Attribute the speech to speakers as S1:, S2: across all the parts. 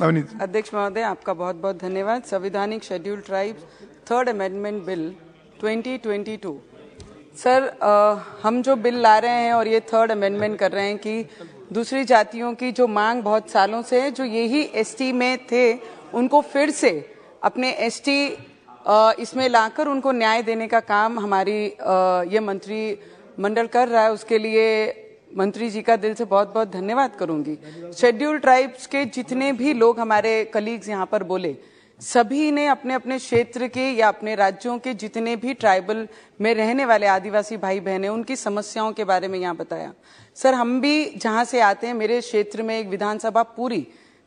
S1: नवनीत अध्यक्ष महोदय आपका बहुत बहुत धन्यवाद संविधानिक schedule tribes third amendment bill 2022 sir आ, हम जो बिल ला रहे हैं और ये थर्ड अमेंडमेंट कर रहे हैं कि दूसरी जातियों की जो मांग बहुत सालों से है जो यही एस में थे उनको फिर से अपने एस इसमें लाकर उनको न्याय देने का काम हमारी ये मंत्री मंडल कर रहा है उसके लिए मंत्री जी का दिल से बहुत बहुत धन्यवाद करूंगी शेड्यूल ट्राइब्स के जितने भी लोग हमारे कलीग्स यहाँ पर बोले सभी ने अपने अपने क्षेत्र के या अपने राज्यों के जितने भी ट्राइबल में रहने वाले आदिवासी भाई बहन है उनकी समस्याओं के बारे में यहाँ बताया सर हम भी जहाँ से आते हैं मेरे क्षेत्र में एक विधानसभा पूरी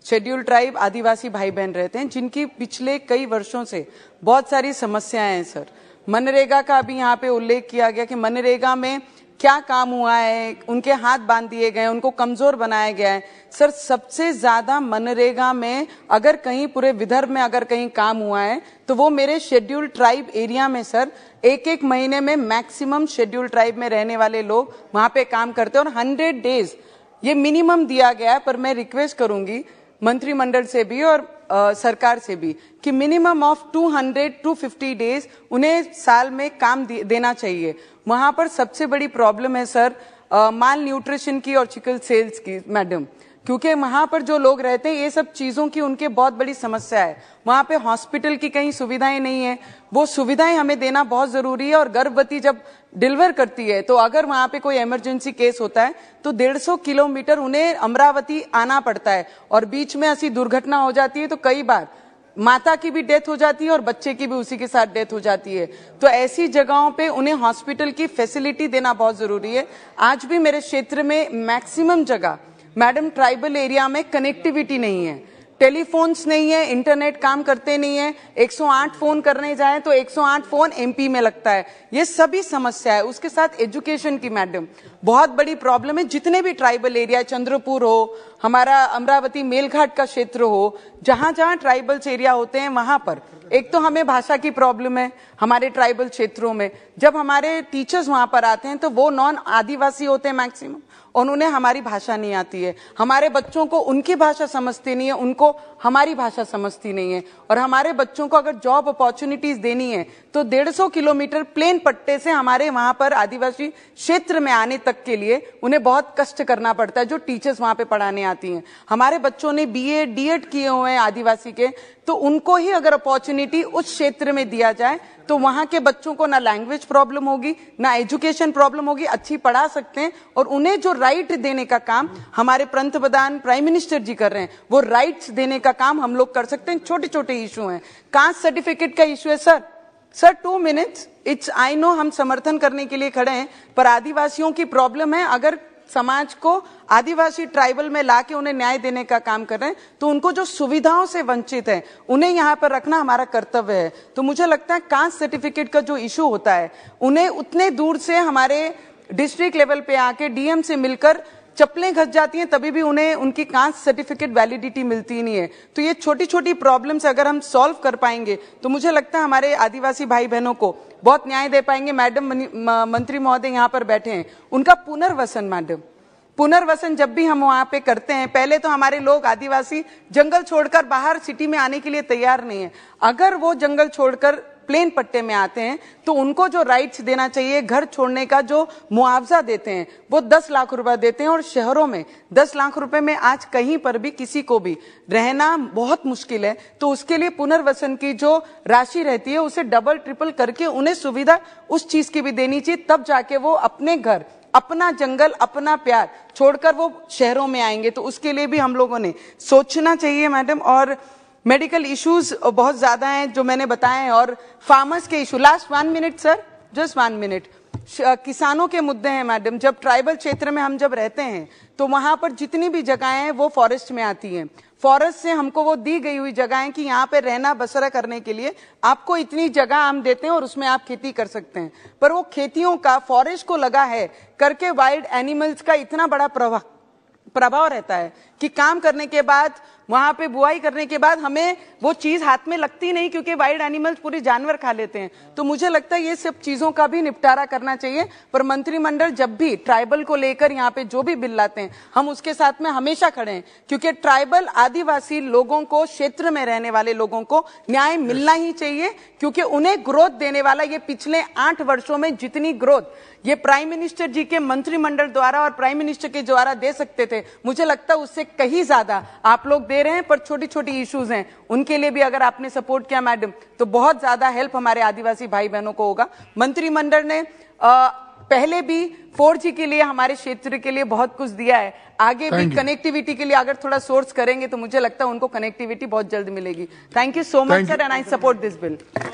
S1: शेड्यूल ट्राइब आदिवासी भाई बहन रहते हैं जिनकी पिछले कई वर्षों से बहुत सारी समस्याएं हैं सर मनरेगा का अभी यहाँ पे उल्लेख किया गया कि मनरेगा में क्या काम हुआ है उनके हाथ बांध दिए गए उनको कमजोर बनाया गया है सर सबसे ज्यादा मनरेगा में अगर कहीं पूरे विदर्भ में अगर कहीं काम हुआ है तो वो मेरे शेड्यूल ट्राइब एरिया में सर एक एक महीने में मैक्सिमम शेड्यूल ट्राइब में रहने वाले लोग वहां पे काम करते हैं और हंड्रेड डेज ये मिनिमम दिया गया है पर मैं रिक्वेस्ट करूंगी मंत्रिमंडल से भी और सरकार से भी कि मिनिमम ऑफ 200 फिफ्टी डेज उन्हें साल में काम दे, देना चाहिए वहां पर सबसे बड़ी प्रॉब्लम है सर माल न्यूट्रिशन की और चिकन सेल्स की मैडम क्योंकि वहां पर जो लोग रहते हैं ये सब चीजों की उनके बहुत बड़ी समस्या है वहां पे हॉस्पिटल की कहीं सुविधाएं नहीं है वो सुविधाएं हमें देना बहुत जरूरी है और गर्भवती जब डिलीवर करती है तो अगर वहां पे कोई इमरजेंसी केस होता है तो 150 किलोमीटर उन्हें अमरावती आना पड़ता है और बीच में ऐसी दुर्घटना हो जाती है तो कई बार माता की भी डेथ हो जाती है और बच्चे की भी उसी के साथ डेथ हो जाती है तो ऐसी जगहों पे उन्हें हॉस्पिटल की फैसिलिटी देना बहुत जरूरी है आज भी मेरे क्षेत्र में मैक्सिमम जगह मैडम ट्राइबल एरिया में कनेक्टिविटी नहीं है टेलीफोन्स नहीं है इंटरनेट काम करते नहीं है 108 फोन करने जाए तो 108 फोन एमपी में लगता है ये सभी समस्या है उसके साथ एजुकेशन की मैडम बहुत बड़ी प्रॉब्लम है जितने भी ट्राइबल एरिया चंद्रपुर हो हमारा अमरावती मेलघाट का क्षेत्र हो जहां जहां ट्राइबल्स एरिया होते हैं वहां पर एक तो हमें भाषा की प्रॉब्लम है हमारे ट्राइबल क्षेत्रों में जब हमारे टीचर्स वहां पर आते हैं तो वो नॉन आदिवासी होते हैं मैक्सिमम और उन्हें हमारी भाषा नहीं आती है हमारे बच्चों को उनकी भाषा समझती नहीं है उनको हमारी भाषा समझती नहीं है और हमारे बच्चों को अगर जॉब अपॉर्चुनिटीज देनी है तो डेढ़ सौ किलोमीटर प्लेन पट्टे से हमारे वहां पर आदिवासी क्षेत्र में आने तक के लिए उन्हें बहुत कष्ट करना पड़ता है जो टीचर्स वहां पर पढ़ाने आते आती हैं हमारे बच्चों ने बीए डीएड किए हुए हैं आदिवासी के तो उनको ही अगर अपॉर्चुनिटी उस क्षेत्र में दिया जाए तो वहां के बच्चों को ना लैंग्वेज प्रॉब्लम होगी ना एजुकेशन प्रॉब्लम होगी अच्छी पढ़ा सकते हैं और उन्हें जो राइट देने का काम हमारे पंत प्रधान प्राइम मिनिस्टर जी कर रहे हैं वो राइट्स देने का काम हम लोग कर सकते हैं छोटे छोटे इशू हैं कास्ट सर्टिफिकेट का इशू है sir sir two minutes it's I know हम समर्थन करने के लिए खड़े हैं पर आदिवासियों की प्रॉब्लम है अगर समाज को आदिवासी ट्राइबल में ला के उन्हें न्याय देने का काम कर रहे हैं तो उनको जो सुविधाओं से वंचित है उन्हें यहाँ पर रखना हमारा कर्तव्य है तो मुझे लगता है कास्ट सर्टिफिकेट का जो इशू होता है उन्हें उतने दूर से हमारे डिस्ट्रिक्ट लेवल पे आके डीएम से मिलकर चप्पलें घस जाती हैं तभी भी उन्हें उनकी कांच सर्टिफिकेट वैलिडिटी मिलती नहीं है तो ये छोटी छोटी प्रॉब्लम्स अगर हम सॉल्व कर पाएंगे तो मुझे लगता है हमारे आदिवासी भाई बहनों को बहुत न्याय दे पाएंगे मैडम मंत्री महोदय यहाँ पर बैठे हैं उनका पुनर्वसन मैडम पुनर्वसन जब भी हम वहाँ पे करते हैं पहले तो हमारे लोग आदिवासी जंगल छोड़कर बाहर सिटी में आने के लिए तैयार नहीं है अगर वो जंगल छोड़कर प्लेन पट्टे में आते हैं तो उनको जो राइट्स देना चाहिए घर छोड़ने का जो मुआवजा देते हैं वो दस लाख रुपए देते हैं और शहरों में दस लाख रुपए में आज कहीं पर भी किसी को भी रहना बहुत मुश्किल है तो उसके लिए पुनर्वसन की जो राशि रहती है उसे डबल ट्रिपल करके उन्हें सुविधा उस चीज की भी देनी चाहिए तब जाके वो अपने घर अपना जंगल अपना प्यार छोड़कर वो शहरों में आएंगे तो उसके लिए भी हम लोगों ने सोचना चाहिए मैडम और मेडिकल इश्यूज बहुत ज़्यादा हैं जो मैंने बताए हैं और फार्मर्स के issue last one minute sir just one minute किसानों के मुद्दे हैं मैडम जब ट्राइबल क्षेत्र में हम जब रहते हैं तो वहां पर जितनी भी जगह हैं वो फॉरेस्ट में आती हैं फॉरेस्ट से हमको वो दी गई हुई जगह है कि यहाँ पे रहना बसरा करने के लिए आपको इतनी जगह हम देते हैं और उसमें आप खेती कर सकते हैं पर वो खेतियों का फॉरेस्ट को लगा है करके वाइल्ड एनिमल्स का इतना बड़ा प्रभाव प्रभाव रहता है कि काम करने के बाद वहां पे बुआई करने के बाद हमें वो चीज हाथ में लगती नहीं क्योंकि वाइल्ड एनिमल्स पूरे जानवर खा लेते हैं तो मुझे लगता है ये सब चीजों का भी निपटारा करना चाहिए पर मंत्रिमंडल जब भी ट्राइबल को लेकर यहाँ पे जो भी बिल लाते हैं हम उसके साथ में हमेशा खड़े हैं क्योंकि ट्राइबल आदिवासी लोगों को क्षेत्र में रहने वाले लोगों को न्याय मिलना ही चाहिए क्योंकि उन्हें ग्रोथ देने वाला ये पिछले आठ वर्षों में जितनी ग्रोथ ये प्राइम मिनिस्टर जी के मंत्रिमंडल द्वारा और प्राइम मिनिस्टर के द्वारा दे सकते थे मुझे लगता है उससे कहीं ज्यादा आप लोग दे रहे हैं पर छोटी छोटी इश्यूज हैं उनके लिए भी अगर आपने सपोर्ट किया मैडम तो बहुत ज्यादा हेल्प हमारे आदिवासी भाई बहनों को होगा मंत्रिमंडल ने आ, पहले भी जी के लिए हमारे क्षेत्र के लिए बहुत कुछ दिया है आगे Thank भी कनेक्टिविटी के लिए अगर थोड़ा सोर्स करेंगे तो मुझे लगता है उनको कनेक्टिविटी बहुत जल्द मिलेगी thank you so much sir and I support this bill